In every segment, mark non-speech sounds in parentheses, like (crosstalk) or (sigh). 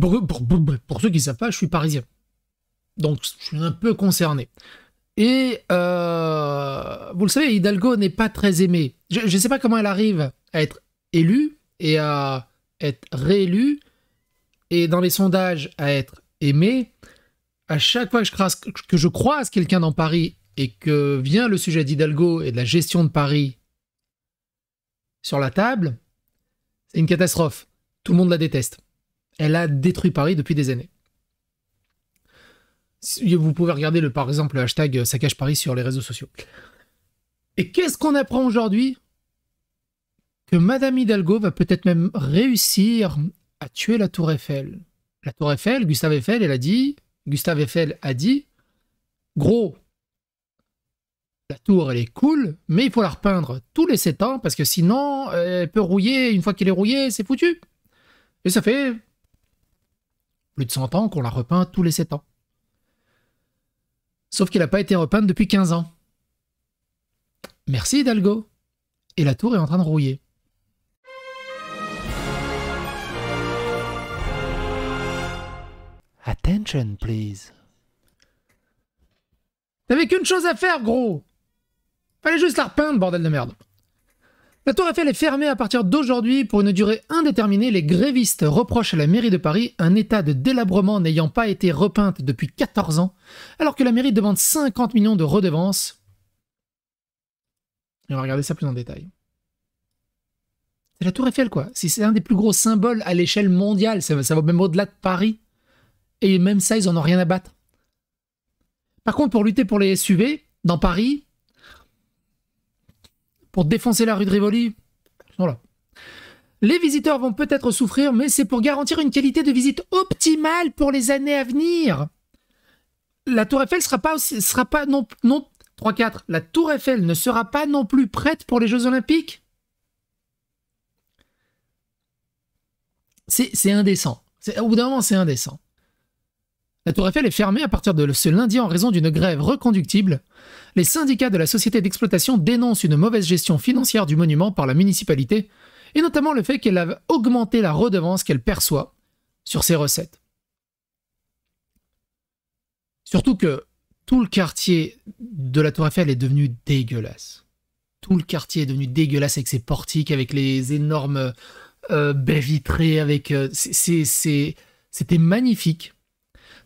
Pour, ceux qui ne savent pas, je suis parisien. Donc je suis un peu concerné. Et euh, vous le savez, Hidalgo n'est pas très aimé. Je ne sais pas comment elle arrive à être élue et à être réélue, et dans les sondages à être aimée. À chaque fois que je, que je croise quelqu'un dans Paris et que vient le sujet d'Hidalgo et de la gestion de Paris sur la table, c'est une catastrophe. Tout le monde la déteste elle a détruit Paris depuis des années. Vous pouvez regarder le, par exemple le hashtag saccage euh, Paris sur les réseaux sociaux. Et qu'est-ce qu'on apprend aujourd'hui Que Madame Hidalgo va peut-être même réussir à tuer la Tour Eiffel. La Tour Eiffel, Gustave Eiffel, elle a dit, Gustave Eiffel a dit, gros, la tour elle est cool, mais il faut la repeindre tous les 7 ans parce que sinon elle peut rouiller, une fois qu'elle est rouillée, c'est foutu. Et ça fait plus de 100 ans qu'on la repeint tous les 7 ans. Sauf qu'elle n'a pas été repeinte depuis 15 ans. Merci Hidalgo. Et la tour est en train de rouiller. Attention, please. T'avais qu'une chose à faire, gros. Fallait juste la repeindre, bordel de merde. La Tour Eiffel est fermée à partir d'aujourd'hui pour une durée indéterminée. Les grévistes reprochent à la mairie de Paris un état de délabrement n'ayant pas été repeinte depuis 14 ans, alors que la mairie demande 50 millions de redevances. on va regarder ça plus en détail. C'est la Tour Eiffel, quoi. Si c'est un des plus gros symboles à l'échelle mondiale, ça, va même au-delà de Paris. Et même ça, ils n'en ont rien à battre. Par contre, pour lutter pour les SUV, dans Paris, pour défoncer la rue de Rivoli. Les visiteurs vont peut-être souffrir, mais c'est pour garantir une qualité de visite optimale pour les années à venir. La Tour Eiffel sera pas sera pas non, non La Tour Eiffel ne sera pas non plus prête pour les Jeux Olympiques. C'est indécent. Au bout d'un moment, c'est indécent. La tour Eiffel est fermée à partir de ce lundi en raison d'une grève reconductible. Les syndicats de la société d'exploitation dénoncent une mauvaise gestion financière du monument par la municipalité, et notamment le fait qu'elle a augmenté la redevance qu'elle perçoit sur ses recettes. Surtout que tout le quartier de la tour Eiffel est devenu dégueulasse. Tout le quartier est devenu dégueulasse avec ses portiques, avec les énormes euh, baies vitrées, avec... Euh, c'était magnifique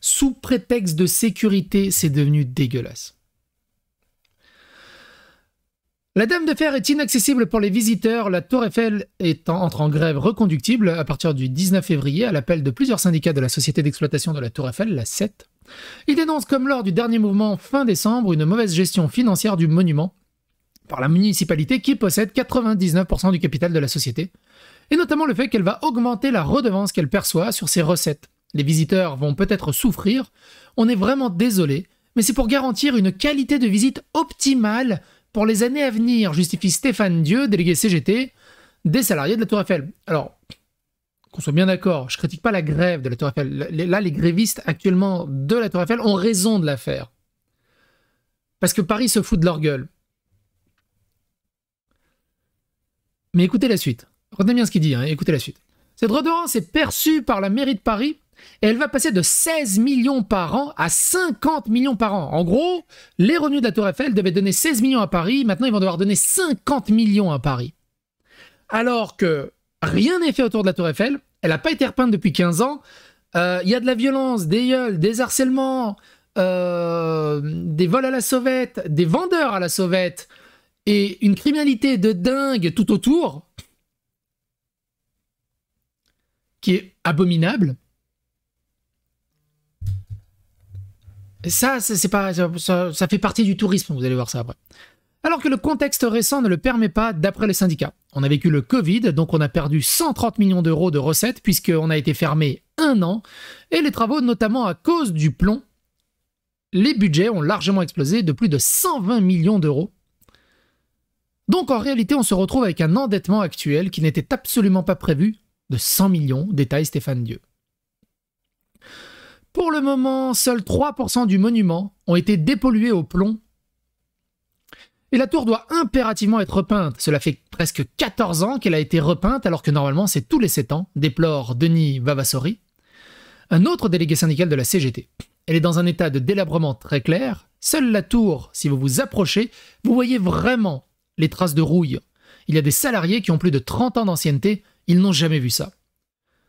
sous prétexte de sécurité, c'est devenu dégueulasse. La Dame de Fer est inaccessible pour les visiteurs. La Tour Eiffel étant entre en grève reconductible à partir du 19 février à l'appel de plusieurs syndicats de la société d'exploitation de la Tour Eiffel, la 7. Ils dénoncent, comme lors du dernier mouvement fin décembre, une mauvaise gestion financière du monument par la municipalité qui possède 99% du capital de la société, et notamment le fait qu'elle va augmenter la redevance qu'elle perçoit sur ses recettes les visiteurs vont peut-être souffrir, on est vraiment désolé, mais c'est pour garantir une qualité de visite optimale pour les années à venir, justifie Stéphane Dieu, délégué CGT, des salariés de la Tour Eiffel. Alors, qu'on soit bien d'accord, je critique pas la grève de la Tour Eiffel. Là, les grévistes actuellement de la Tour Eiffel ont raison de la faire. Parce que Paris se fout de leur gueule. Mais écoutez la suite. Retenez bien ce qu'il dit, hein, écoutez la suite. Cette redevance est perçue par la mairie de Paris elle va passer de 16 millions par an à 50 millions par an. En gros, les revenus de la Tour Eiffel devaient donner 16 millions à Paris. Maintenant, ils vont devoir donner 50 millions à Paris. Alors que rien n'est fait autour de la Tour Eiffel. Elle n'a pas été repeinte depuis 15 ans. Euh, il y a de la violence, des gueules, des harcèlements, euh, des vols à la sauvette, des vendeurs à la sauvette et une criminalité de dingue tout autour qui est abominable. ça, c'est pas, ça, ça fait partie du tourisme, vous allez voir ça après. Alors que le contexte récent ne le permet pas, d'après les syndicats. On a vécu le Covid, donc on a perdu 130 millions d'euros de recettes, puisqu'on a été fermé un an, et les travaux, notamment à cause du plomb, les budgets ont largement explosé de plus de 120 millions d'euros. Donc en réalité, on se retrouve avec un endettement actuel qui n'était absolument pas prévu de 100 millions, détaille Stéphane Dieu. Pour le moment, seuls 3% du monument ont été dépollués au plomb. Et la tour doit impérativement être repeinte. Cela fait presque 14 ans qu'elle a été repeinte, alors que normalement c'est tous les 7 ans, déplore Denis Vavassori, un autre délégué syndical de la CGT. Elle est dans un état de délabrement très clair. Seule la tour, si vous vous approchez, vous voyez vraiment les traces de rouille. Il y a des salariés qui ont plus de 30 ans d'ancienneté, ils n'ont jamais vu ça.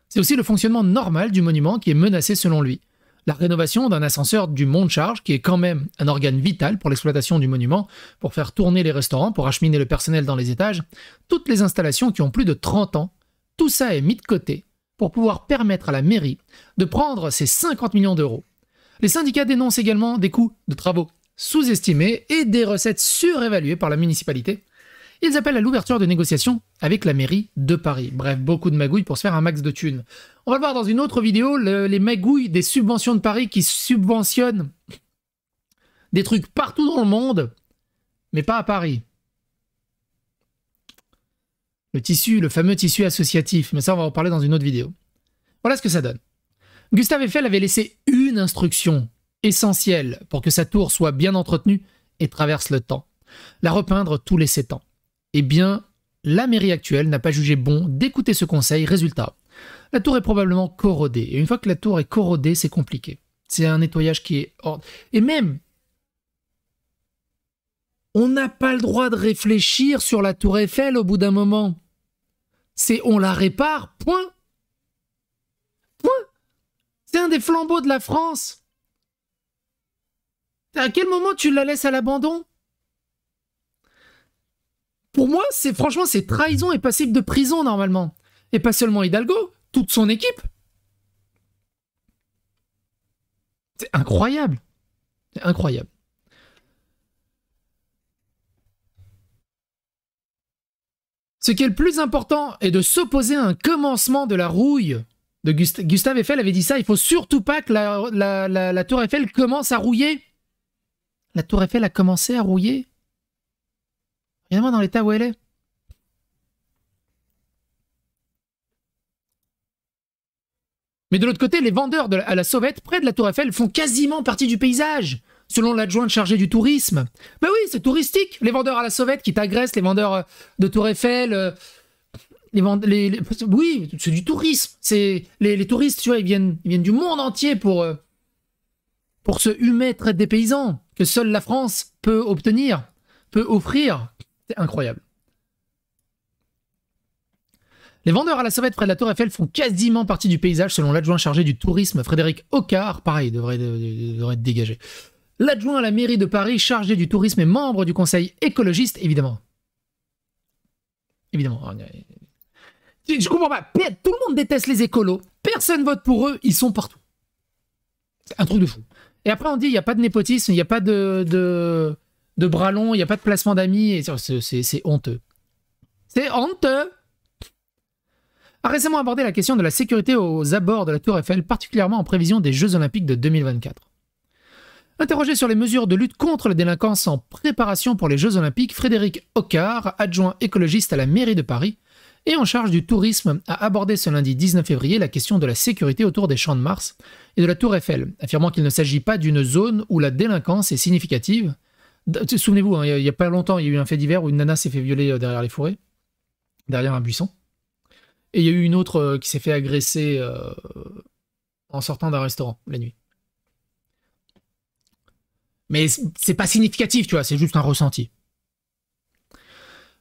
C'est aussi le fonctionnement normal du monument qui est menacé selon lui la rénovation d'un ascenseur du mont de charge, qui est quand même un organe vital pour l'exploitation du monument, pour faire tourner les restaurants, pour acheminer le personnel dans les étages, toutes les installations qui ont plus de 30 ans, tout ça est mis de côté pour pouvoir permettre à la mairie de prendre ses 50 millions d'euros. Les syndicats dénoncent également des coûts de travaux sous-estimés et des recettes surévaluées par la municipalité, ils appellent à l'ouverture de négociations avec la mairie de Paris. Bref, beaucoup de magouilles pour se faire un max de thunes. On va le voir dans une autre vidéo, les magouilles des subventions de Paris qui subventionnent des trucs partout dans le monde, mais pas à Paris. Le tissu, le fameux tissu associatif, mais ça on va en parler dans une autre vidéo. Voilà ce que ça donne. Gustave Eiffel avait laissé une instruction essentielle pour que sa tour soit bien entretenue et traverse le temps. La repeindre tous les sept ans. Eh bien, la mairie actuelle n'a pas jugé bon d'écouter ce conseil, résultat. La tour est probablement corrodée, et une fois que la tour est corrodée, c'est compliqué. C'est un nettoyage qui est hors... Et même, on n'a pas le droit de réfléchir sur la tour Eiffel au bout d'un moment. C'est on la répare, point. Point. C'est un des flambeaux de la France. À quel moment tu la laisses à l'abandon pour moi, c'est franchement, c'est trahison et passible de prison normalement. Et pas seulement Hidalgo, toute son équipe. C'est incroyable. C'est incroyable. Ce qui est le plus important est de s'opposer à un commencement de la rouille. De Gustave Eiffel avait dit ça, il faut surtout pas que la tour Eiffel commence à rouiller. La tour Eiffel a commencé à rouiller Évidemment, dans l'état où elle est. Mais de l'autre côté, les vendeurs à la sauvette près de la Tour Eiffel font quasiment partie du paysage, selon l'adjointe chargée du tourisme. Mais bah oui, c'est touristique, les vendeurs à la sauvette qui t'agressent, les vendeurs euh, de Tour Eiffel. Euh, les, oui, c'est du tourisme. C'est les, touristes, tu vois, ils viennent, viennent du monde entier pour se euh, pour se des paysans que seule la France peut obtenir, peut offrir incroyable. Les vendeurs à la sauvette près de la Tour Eiffel font quasiment partie du paysage selon l'adjoint chargé du tourisme Frédéric Ocard. Pareil, devrait, devrait être dégagé. L'adjoint à la mairie de Paris chargé du tourisme et membre du conseil écologiste, évidemment. Évidemment. Ah, Je comprends pas. Tout le monde déteste les écolos. Personne vote pour eux. Ils sont partout. C'est un truc de fou. Et après, on dit il n'y a pas de népotisme, il n'y a pas de de bras longs, il n'y a pas de placement d'amis, et c'est honteux. C'est honteux a récemment abordé la question de la sécurité aux abords de la Tour Eiffel, particulièrement en prévision des Jeux Olympiques de 2024. Interrogé sur les mesures de lutte contre la délinquance en préparation pour les Jeux Olympiques, Frédéric Occard, adjoint écologiste à la mairie de Paris et en charge du tourisme, a abordé ce lundi 19 février la question de la sécurité autour des Champs de Mars et de la Tour Eiffel, affirmant qu'il ne s'agit pas d'une zone où la délinquance est significative, Souvenez-vous, hein, il n'y a, pas longtemps, il y a eu un fait divers où une nana s'est fait violer euh, derrière les forêts, derrière un buisson. Et il y a eu une autre euh, qui s'est fait agresser euh, en sortant d'un restaurant la nuit. Mais c'est pas significatif, tu vois, c'est juste un ressenti.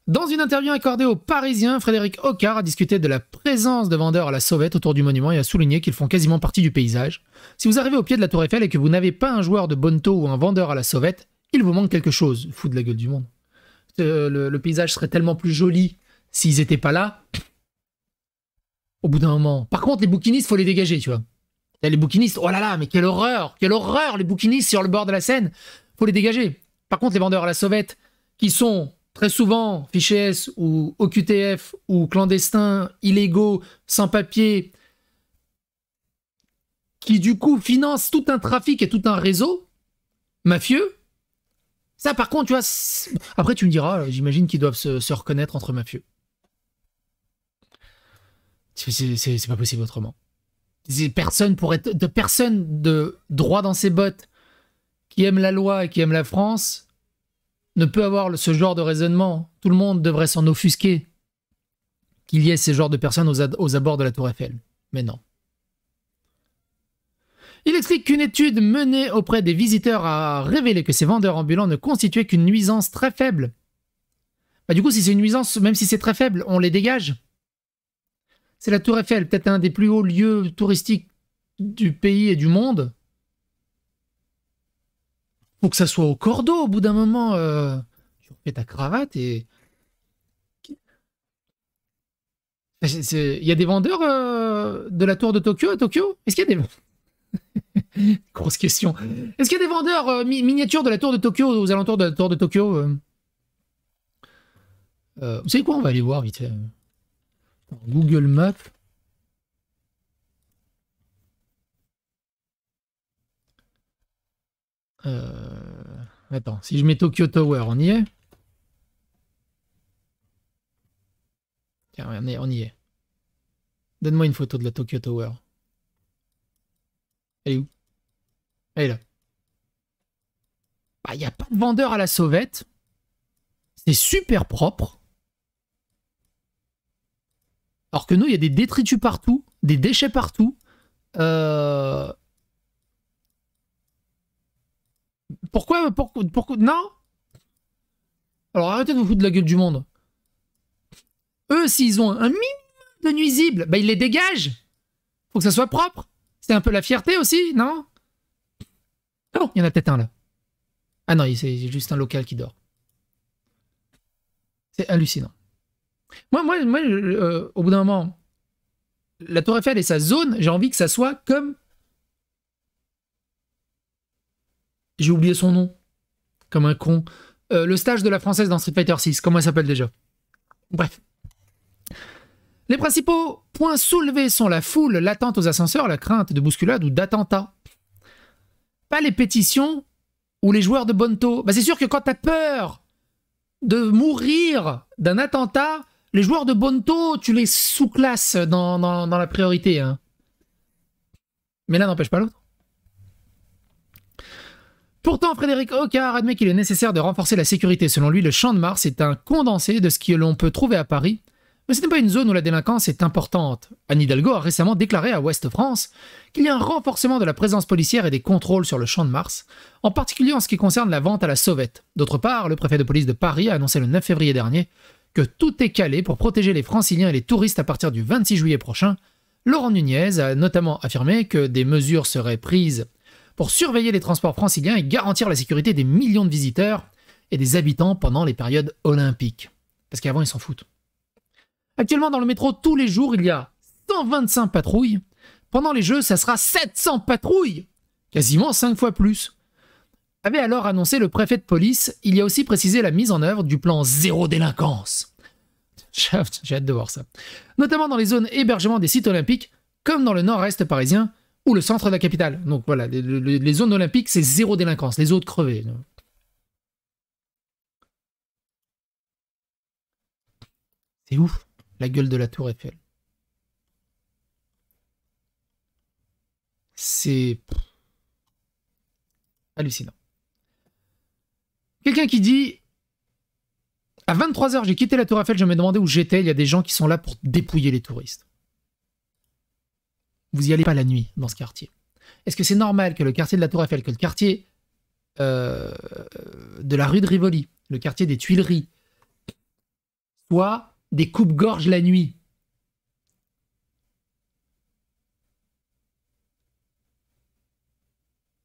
Dans une interview accordée aux Parisiens, Frédéric Hocard a discuté de la présence de vendeurs à la sauvette autour du monument et a souligné qu'ils font quasiment partie du paysage. Si vous arrivez au pied de la Tour Eiffel et que vous n'avez pas un joueur de bonneto ou un vendeur à la sauvette, il vous manque quelque chose. Fou de la gueule du monde. Euh, le, paysage serait tellement plus joli s'ils n'étaient pas là. Au bout d'un moment. Par contre, les bouquinistes, faut les dégager, tu vois. les bouquinistes, oh là là, mais quelle horreur Quelle horreur, les bouquinistes sur le bord de la Seine Faut les dégager. Par contre, les vendeurs à la sauvette, qui sont très souvent fichés S ou OQTF ou clandestins, illégaux, sans papier, qui du coup financent tout un trafic et tout un réseau mafieux, ça, par contre, tu vois, après tu me diras, euh, j'imagine qu'ils doivent se, reconnaître entre mafieux. C'est pas possible autrement. Personne pourrait. de personne de droit dans ses bottes qui aime la loi et qui aime la France ne peut avoir ce genre de raisonnement. Tout le monde devrait s'en offusquer qu'il y ait ce genre de personnes aux abords de la Tour Eiffel. Mais non. Il explique qu'une étude menée auprès des visiteurs a révélé que ces vendeurs ambulants ne constituaient qu'une nuisance très faible. Bah, du coup, si c'est une nuisance, même si c'est très faible, on les dégage. C'est la Tour Eiffel, peut-être un des plus hauts lieux touristiques du pays et du monde. Faut que ça soit au cordeau au bout d'un moment. Euh, tu refais ta cravate et. Bah, il y a des vendeurs euh, de la tour de Tokyo à Tokyo Est-ce qu'il y a des. (laughs) Grosse question. Est-ce qu'il y a des vendeurs euh, miniatures de la tour de Tokyo, aux alentours de la tour de Tokyo euh? Euh, Vous savez quoi On va aller voir vite fait. Google Maps. Attends, si je mets Tokyo Tower, on y est Tiens, on y est. Donne-moi une photo de la Tokyo Tower. Elle est où là. Il bah, n'y a pas de vendeur à la sauvette. C'est super propre. Alors que nous, il y a des détritus partout, des déchets partout. Euh, pourquoi, pourquoi, Non Alors arrêtez de vous foutre de la gueule du monde. Eux, s'ils ont un minimum de nuisibles, bah, ils les dégagent. Faut que ça soit propre. C'est un peu la fierté aussi, non ah bon, il y en a peut-être un là. Ah non, c'est juste un local qui dort. C'est hallucinant. Moi, moi, euh, au bout d'un moment, la Tour Eiffel et sa zone, j'ai envie que ça soit comme. J'ai oublié son nom. Comme un con. Euh, le stage de la française dans Street Fighter 6, comment elle s'appelle déjà Bref. Les principaux points soulevés sont la foule, l'attente aux ascenseurs, la crainte de bousculade ou d'attentat. Pas les pétitions ou les joueurs de Bonto. Bah, c'est sûr que quand as peur de mourir d'un attentat, les joueurs de Bonto, tu les sous-classes dans, la priorité. Hein. Mais là n'empêche pas l'autre. Pourtant, Frédéric Ocar admet qu'il est nécessaire de renforcer la sécurité. Selon lui, le Champ de Mars est un condensé de ce que l'on peut trouver à Paris mais ce n'est pas une zone où la délinquance est importante. Anne Hidalgo a récemment déclaré à Ouest France qu'il y a un renforcement de la présence policière et des contrôles sur le champ de Mars, en particulier en ce qui concerne la vente à la sauvette. D'autre part, le préfet de police de Paris a annoncé le 9 février dernier que tout est calé pour protéger les franciliens et les touristes à partir du 26 juillet prochain. Laurent Nunez a notamment affirmé que des mesures seraient prises pour surveiller les transports franciliens et garantir la sécurité des millions de visiteurs et des habitants pendant les périodes olympiques. Parce qu'avant, ils s'en foutent. Actuellement, dans le métro, tous les jours, il y a 125 patrouilles. Pendant les Jeux, ça sera 700 patrouilles Quasiment 5 fois plus avait alors annoncé le préfet de police, il y a aussi précisé la mise en œuvre du plan zéro délinquance. J'ai hâte de voir ça. Notamment dans les zones hébergement des sites olympiques, comme dans le nord-est parisien ou le centre de la capitale. Donc voilà, les, zones olympiques, c'est zéro délinquance, les autres crevés. C'est ouf la gueule de la tour Eiffel. C'est hallucinant. Quelqu'un qui dit à 23h, j'ai quitté la Tour Eiffel, je me demandais où j'étais. Il y a des gens qui sont là pour dépouiller les touristes. Vous n'y allez pas la nuit dans ce quartier. Est-ce que c'est normal que le quartier de la Tour Eiffel, que le quartier euh, de la rue de Rivoli, le quartier des Tuileries, soit des coupes-gorges la nuit.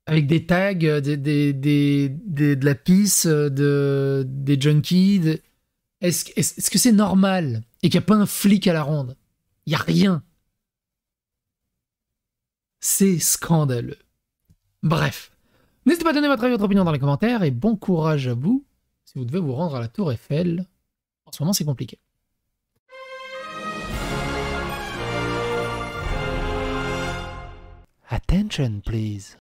Avec des tags, euh, des, de la pisse, euh, des junkies. Est-ce est -ce que c'est normal et qu'il n'y a pas un flic à la ronde Il n'y a rien. C'est scandaleux. Bref. N'hésitez pas à donner votre avis, votre opinion dans les commentaires et bon courage à vous si vous devez vous rendre à la Tour Eiffel. En ce moment, c'est compliqué. Attention, please.